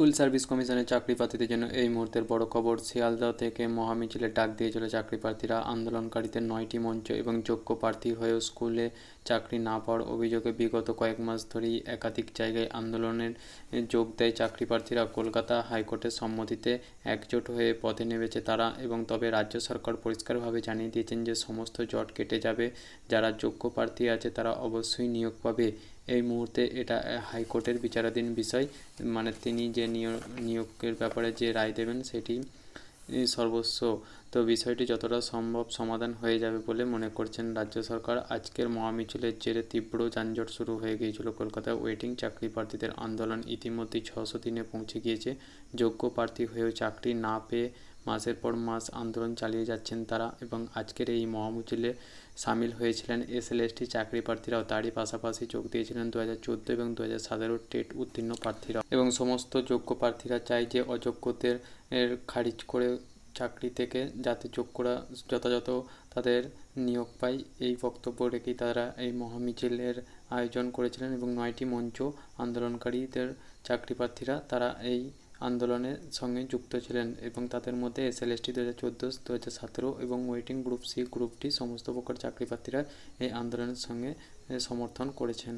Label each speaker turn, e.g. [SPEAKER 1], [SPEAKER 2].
[SPEAKER 1] school service কমিশনের চাকরি প্রার্থীদের জন্য এই মুহূর্তের বড় খবর শিয়ালদাহ থেকে মহামিছিলে ডাক দিয়ে চলে চাকরি প্রার্থীরা আন্দোলনকারীদের নয়টি মঞ্চ এবং যোগ্য প্রার্থী হয়েও স্কুলে চাকরি না পাওয়ার অভিযোগে বিগত কয়েক মাস ধরেই একাধিক জায়গায় আন্দোলনের যোগ দেয় চাকরি প্রার্থীরা কলকাতা হাইকোর্টের সম্মতিতে একজোট হয়ে পথে নেমেছে তারা এবং তবে রাজ্য সরকার পরিষ্কারভাবে জানিয়ে দিয়েছেন যে সমস্ত জট কেটে যাবে যারা যোগ্য প্রার্থী আছে তারা অবশ্যই নিয়োগ পাবে এই মুহূর্তে এটা হাইকোর্টের বিচারাধীন বিষয় মানে তিনি যে নিয়োগ নিয়োগের ব্যাপারে যে রায় দেবেন সেটি সর্বস্ব তো বিষয়টি যতটা সম্ভব সমাধান হয়ে যাবে বলে মনে করছেন রাজ্য সরকার আজকের মহামিছিলের জেরে তীব্র যানজট শুরু হয়ে গিয়েছিল কলকাতা ওয়েটিং চাকরি প্রার্থীদের আন্দোলন ইতিমধ্যেই ছশো দিনে পৌঁছে গিয়েছে যোগ্য প্রার্থী হয়েও চাকরি না পেয়ে মাসের পর মাস আন্দোলন চালিয়ে যাচ্ছেন তারা এবং আজকের এই মহামুচিলে সামিল হয়েছিলেন এসএলএসটি চাকরি প্রার্থীরাও তারই পাশাপাশি যোগ দিয়েছিলেন দু হাজার চোদ্দো এবং দু হাজার সতেরো টেট উত্তীর্ণ প্রার্থীরা এবং সমস্ত যোগ্য প্রার্থীরা চায় যে অযোগ্যদের খারিজ করে চাকরি থেকে যাতে যোগ্যরা যথাযথ তাদের নিয়োগ পায় এই বক্তব্য রেখেই তারা এই মহামিছিলের আয়োজন করেছিলেন এবং নয়টি মঞ্চ আন্দোলনকারীদের চাকরি প্রার্থীরা তারা এই আন্দোলনের সঙ্গে যুক্ত ছিলেন এবং তাদের মধ্যে এসএলএসটি দু হাজার চোদ্দো দু হাজার সতেরো এবং ওয়েটিং গ্রুপ সি গ্রুপটি সমস্ত প্রকার চাকরি প্রার্থীরা এই আন্দোলনের সঙ্গে সমর্থন করেছেন